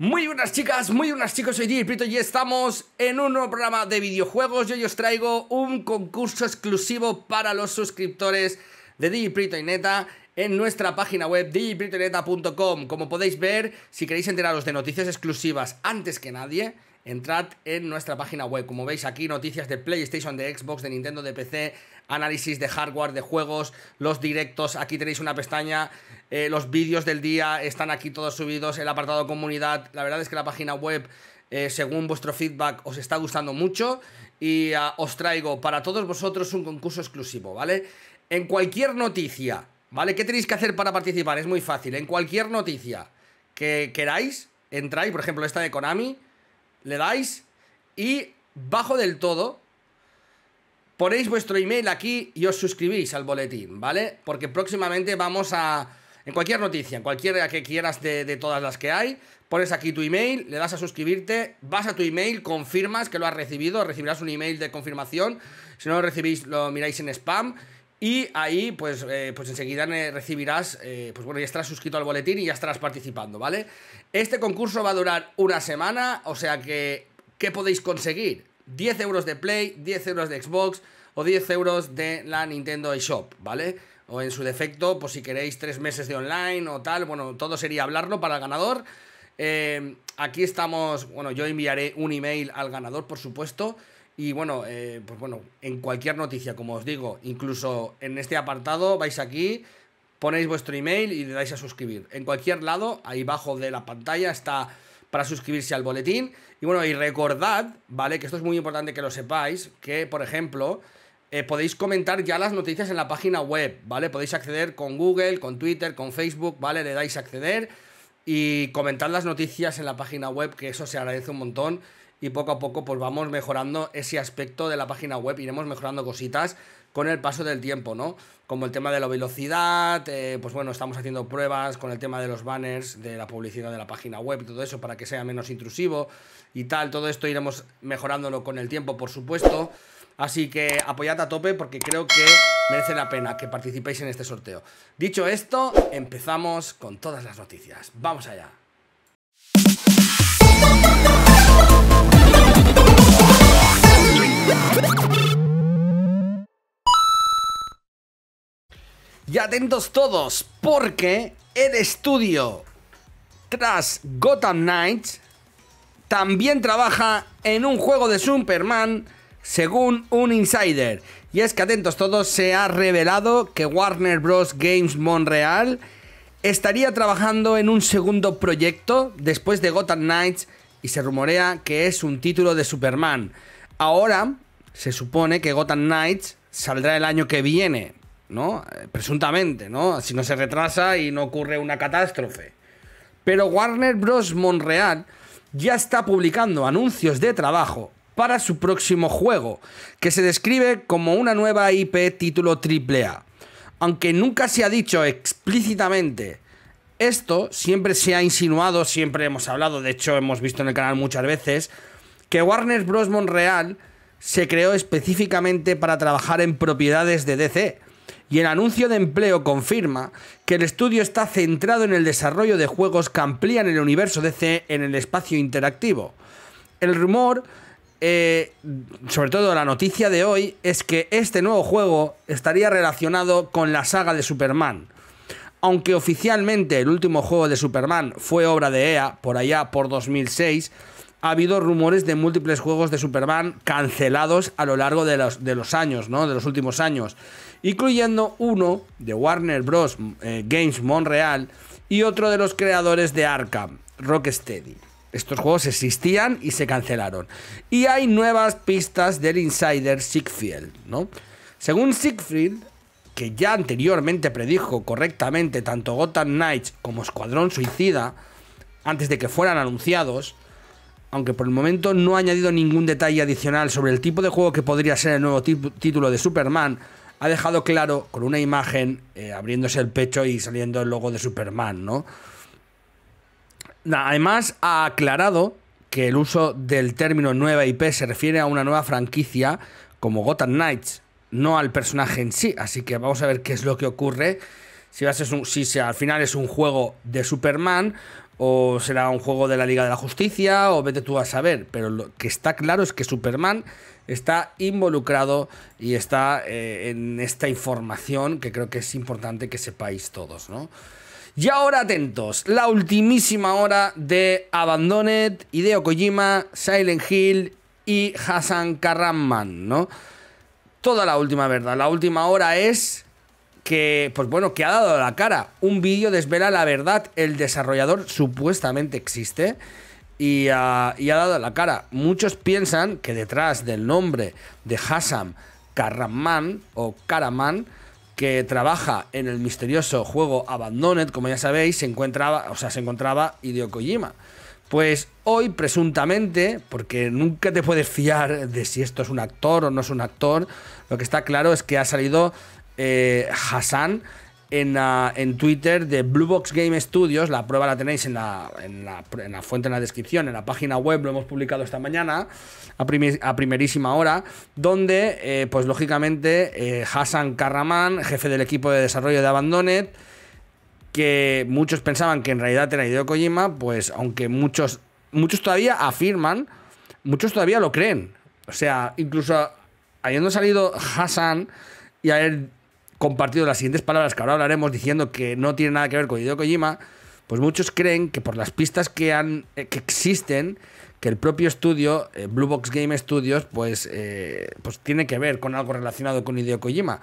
Muy buenas chicas, muy buenas chicos, soy DJ y estamos en un nuevo programa de videojuegos Yo hoy os traigo un concurso exclusivo para los suscriptores de DJ y Neta en nuestra página web neta.com. Como podéis ver, si queréis enteraros de noticias exclusivas antes que nadie, entrad en nuestra página web. Como veis aquí, noticias de PlayStation, de Xbox, de Nintendo, de PC, análisis de hardware, de juegos, los directos. Aquí tenéis una pestaña, eh, los vídeos del día están aquí todos subidos, el apartado comunidad. La verdad es que la página web, eh, según vuestro feedback, os está gustando mucho y ah, os traigo para todos vosotros un concurso exclusivo, ¿vale? En cualquier noticia, ¿vale? ¿Qué tenéis que hacer para participar? Es muy fácil. En cualquier noticia que queráis, entráis, por ejemplo, esta de Konami le dais y bajo del todo ponéis vuestro email aquí y os suscribís al boletín, ¿vale? Porque próximamente vamos a... En cualquier noticia, en cualquiera que quieras de, de, todas las que hay, pones aquí tu email, le das a suscribirte, vas a tu email, confirmas que lo has recibido, recibirás un email de confirmación, si no lo recibís lo miráis en spam y ahí, pues, eh, pues enseguida recibirás, eh, pues bueno, ya estarás suscrito al boletín y ya estarás participando, ¿vale? Este concurso va a durar una semana, o sea que, ¿qué podéis conseguir? 10 euros de Play, 10 euros de Xbox o 10 euros de la Nintendo eShop, ¿vale? O en su defecto, pues si queréis 3 meses de online o tal, bueno, todo sería hablarlo para el ganador. Eh, aquí estamos, bueno, yo enviaré un email al ganador, por supuesto. Y bueno, eh, pues bueno, en cualquier noticia, como os digo, incluso en este apartado vais aquí, ponéis vuestro email y le dais a suscribir. En cualquier lado, ahí abajo de la pantalla está para suscribirse al boletín. Y bueno, y recordad, ¿vale? Que esto es muy importante que lo sepáis, que por ejemplo, eh, podéis comentar ya las noticias en la página web, ¿vale? Podéis acceder con Google, con Twitter, con Facebook, ¿vale? Le dais a acceder y comentar las noticias en la página web, que eso se agradece un montón y poco a poco pues vamos mejorando ese aspecto de la página web, iremos mejorando cositas con el paso del tiempo, ¿no? Como el tema de la velocidad, eh, pues bueno, estamos haciendo pruebas con el tema de los banners, de la publicidad de la página web y todo eso para que sea menos intrusivo y tal, todo esto iremos mejorándolo con el tiempo, por supuesto. Así que apoyad a tope porque creo que merece la pena que participéis en este sorteo. Dicho esto, empezamos con todas las noticias. ¡Vamos allá! Y atentos todos, porque el estudio tras Gotham Knights también trabaja en un juego de Superman según un insider. Y es que atentos todos, se ha revelado que Warner Bros. Games Monreal estaría trabajando en un segundo proyecto después de Gotham Knights y se rumorea que es un título de Superman. Ahora se supone que Gotham Knights saldrá el año que viene, ¿no? Eh, presuntamente, ¿no? Si no se retrasa y no ocurre una catástrofe. Pero Warner Bros. Montreal ya está publicando anuncios de trabajo para su próximo juego, que se describe como una nueva IP título AAA. Aunque nunca se ha dicho explícitamente esto, siempre se ha insinuado, siempre hemos hablado, de hecho hemos visto en el canal muchas veces, que Warner Bros. Montreal se creó específicamente para trabajar en propiedades de DC. Y el anuncio de empleo confirma que el estudio está centrado en el desarrollo de juegos que amplían el universo DC en el espacio interactivo. El rumor, eh, sobre todo la noticia de hoy, es que este nuevo juego estaría relacionado con la saga de Superman. Aunque oficialmente el último juego de Superman fue obra de EA por allá por 2006, ha habido rumores de múltiples juegos de Superman cancelados a lo largo de los, años, ¿no? De los últimos años. Incluyendo uno de Warner Bros. Eh, Games Montreal y otro de los creadores de Arkham, Rocksteady. Estos juegos existían y se cancelaron. Y hay nuevas pistas del insider Siegfried, ¿no? Según Siegfried, que ya anteriormente predijo correctamente tanto Gotham Knights como Escuadrón Suicida, antes de que fueran anunciados, aunque por el momento no ha añadido ningún detalle adicional sobre el tipo de juego que podría ser el nuevo título de Superman, ha dejado claro con una imagen eh, abriéndose el pecho y saliendo el logo de Superman, ¿no? Además, ha aclarado que el uso del término nueva IP se refiere a una nueva franquicia como Gotham Knights, no al personaje en sí. Así que vamos a ver qué es lo que ocurre si, a ser un, si al final es un juego de Superman o será un juego de la Liga de la Justicia o vete tú a saber, pero lo que está claro es que Superman está involucrado y está eh, en esta información que creo que es importante que sepáis todos, ¿no? Y ahora atentos, la ultimísima hora de Abandoned, Hideo Kojima, Silent Hill y Hassan Karaman, ¿no? Toda la última verdad, la última hora es que, pues bueno, que ha dado la cara. Un vídeo desvela la verdad, el desarrollador supuestamente existe y, ah, ha dado la cara. Muchos piensan que detrás del nombre de Hassan Karaman o Karaman, que trabaja en el misterioso juego Abandoned, como ya sabéis, se encontraba, o sea, se encontraba Hideo Kojima. Pues hoy, presuntamente, porque nunca te puedes fiar de si esto es un actor o no es un actor, lo que está claro es que ha salido eh, Hassan ah, en, Twitter de Blue Box Game Studios. La prueba la tenéis en la, fuente, en la descripción, en la página web. Lo hemos publicado esta mañana, a, primerísima hora, donde, eh, pues lógicamente, eh, Hassan Karraman, jefe del equipo de desarrollo de Abandoned que muchos pensaban que en realidad era Hideo Kojima, pues aunque muchos, muchos todavía afirman, muchos todavía lo creen. O sea, incluso habiendo salido Hassan y haber compartido las siguientes palabras que ahora hablaremos diciendo que no tiene nada que ver con Hideo Kojima, pues muchos creen que por las pistas que, han, eh, que existen, que el propio estudio, eh, Blue Box Game Studios, pues, eh, pues tiene que ver con algo relacionado con Hideo Kojima.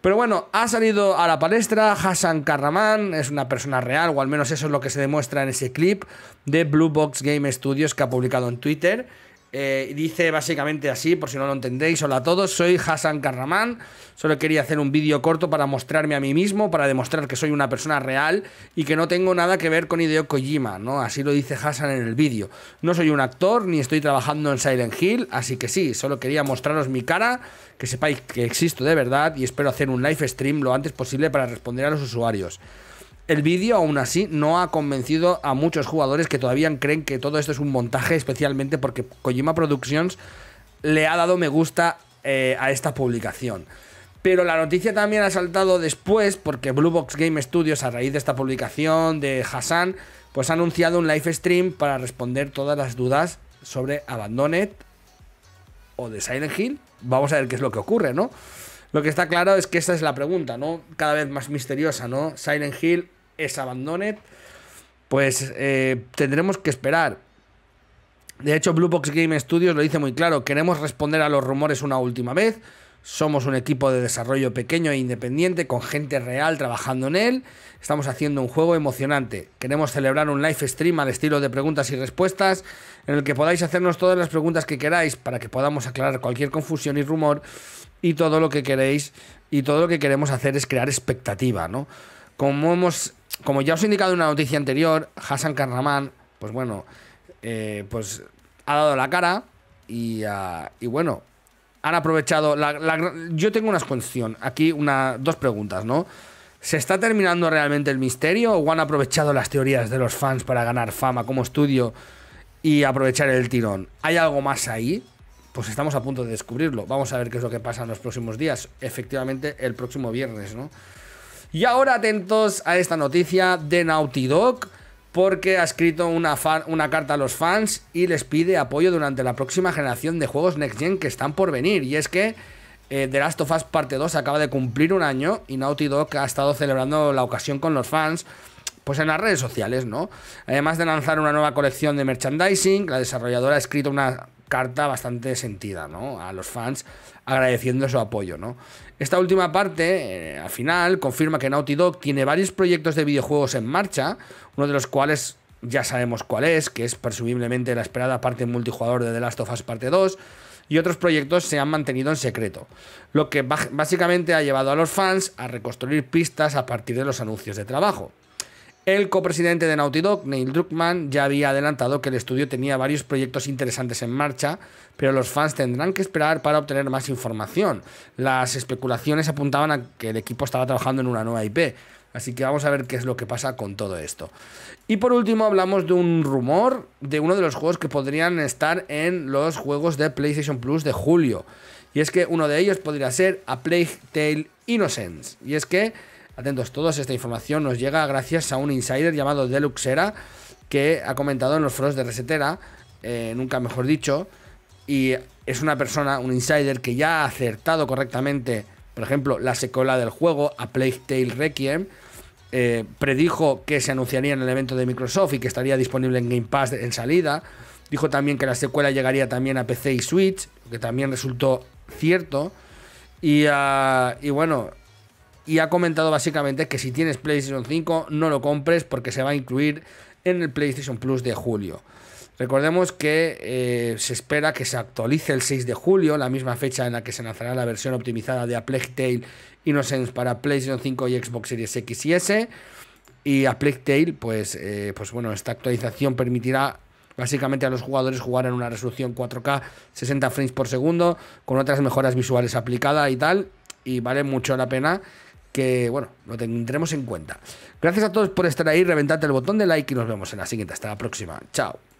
Pero bueno, ha salido a la palestra Hassan Karraman, es una persona real, o al menos eso es lo que se demuestra en ese clip de Blue Box Game Studios que ha publicado en Twitter. Eh, dice básicamente así, por si no lo entendéis, hola a todos, soy Hassan Karraman, solo quería hacer un vídeo corto para mostrarme a mí mismo, para demostrar que soy una persona real y que no tengo nada que ver con Hideo Kojima, ¿no? Así lo dice Hassan en el vídeo. No soy un actor ni estoy trabajando en Silent Hill, así que sí, solo quería mostraros mi cara, que sepáis que existo de verdad y espero hacer un live stream lo antes posible para responder a los usuarios el vídeo aún así no ha convencido a muchos jugadores que todavía creen que todo esto es un montaje, especialmente porque Kojima Productions le ha dado me gusta eh, a esta publicación. Pero la noticia también ha saltado después porque Blue Box Game Studios, a raíz de esta publicación de Hassan, pues ha anunciado un live stream para responder todas las dudas sobre Abandoned o de Silent Hill. Vamos a ver qué es lo que ocurre, ¿no? Lo que está claro es que esta es la pregunta, ¿no? Cada vez más misteriosa, ¿no? Silent Hill es Abandoned, pues eh, tendremos que esperar. De hecho, Blue Box Game Studios lo dice muy claro, queremos responder a los rumores una última vez. Somos un equipo de desarrollo pequeño e independiente con gente real trabajando en él. Estamos haciendo un juego emocionante. Queremos celebrar un live stream al estilo de preguntas y respuestas en el que podáis hacernos todas las preguntas que queráis para que podamos aclarar cualquier confusión y rumor y todo lo que queréis y todo lo que queremos hacer es crear expectativa, ¿no? Como hemos como ya os he indicado en una noticia anterior, Hassan Karaman, pues bueno, eh, pues ha dado la cara y, ah, bueno, han aprovechado. yo tengo una cuestión, aquí una, dos preguntas, ¿no? ¿Se está terminando realmente el misterio o han aprovechado las teorías de los fans para ganar fama como estudio y aprovechar el tirón? ¿Hay algo más ahí? Pues estamos a punto de descubrirlo. Vamos a ver qué es lo que pasa en los próximos días. Efectivamente, el próximo viernes, ¿no? Y ahora atentos a esta noticia de Naughty Dog, porque ha escrito una, una, carta a los fans y les pide apoyo durante la próxima generación de juegos Next Gen que están por venir. Y es que eh, The Last of Us Parte 2 acaba de cumplir un año y Naughty Dog ha estado celebrando la ocasión con los fans. Pues en las redes sociales, ¿no? Además de lanzar una nueva colección de merchandising, la desarrolladora ha escrito una carta bastante sentida ¿no? a los fans agradeciendo su apoyo. ¿no? Esta última parte, eh, al final, confirma que Naughty Dog tiene varios proyectos de videojuegos en marcha, uno de los cuales ya sabemos cuál es, que es presumiblemente la esperada parte multijugador de The Last of Us Parte 2, y otros proyectos se han mantenido en secreto, lo que básicamente ha llevado a los fans a reconstruir pistas a partir de los anuncios de trabajo. El copresidente de Naughty Dog, Neil Druckmann, ya había adelantado que el estudio tenía varios proyectos interesantes en marcha, pero los fans tendrán que esperar para obtener más información. Las especulaciones apuntaban a que el equipo estaba trabajando en una nueva IP. Así que vamos a ver qué es lo que pasa con todo esto. Y por último hablamos de un rumor de uno de los juegos que podrían estar en los juegos de PlayStation Plus de julio. Y es que uno de ellos podría ser A Plague Tale Innocence. Y es que Atentos todos, esta información nos llega gracias a un insider llamado Deluxera que ha comentado en los foros de Resetera, eh, nunca mejor dicho, y es una persona, un insider que ya ha acertado correctamente, por ejemplo, la secuela del juego a Plague Requiem, eh, predijo que se anunciaría en el evento de Microsoft y que estaría disponible en Game Pass en salida. Dijo también que la secuela llegaría también a PC y Switch, que también resultó cierto. Y, ah, y bueno, y ha comentado básicamente que si tienes PlayStation 5 no lo compres porque se va a incluir en el PlayStation Plus de julio. Recordemos que eh, se espera que se actualice el 6 de julio, la misma fecha en la que se lanzará la versión optimizada de A Tale Innocence para PlayStation 5 y Xbox Series X y S. Y A pues, eh, pues bueno, esta actualización permitirá básicamente a los jugadores jugar en una resolución 4K 60 frames por segundo, con otras mejoras visuales aplicadas y tal. Y vale mucho la pena que, bueno, lo tendremos en cuenta. Gracias a todos por estar ahí, reventad el botón de like y nos vemos en la siguiente. Hasta la próxima. Chao.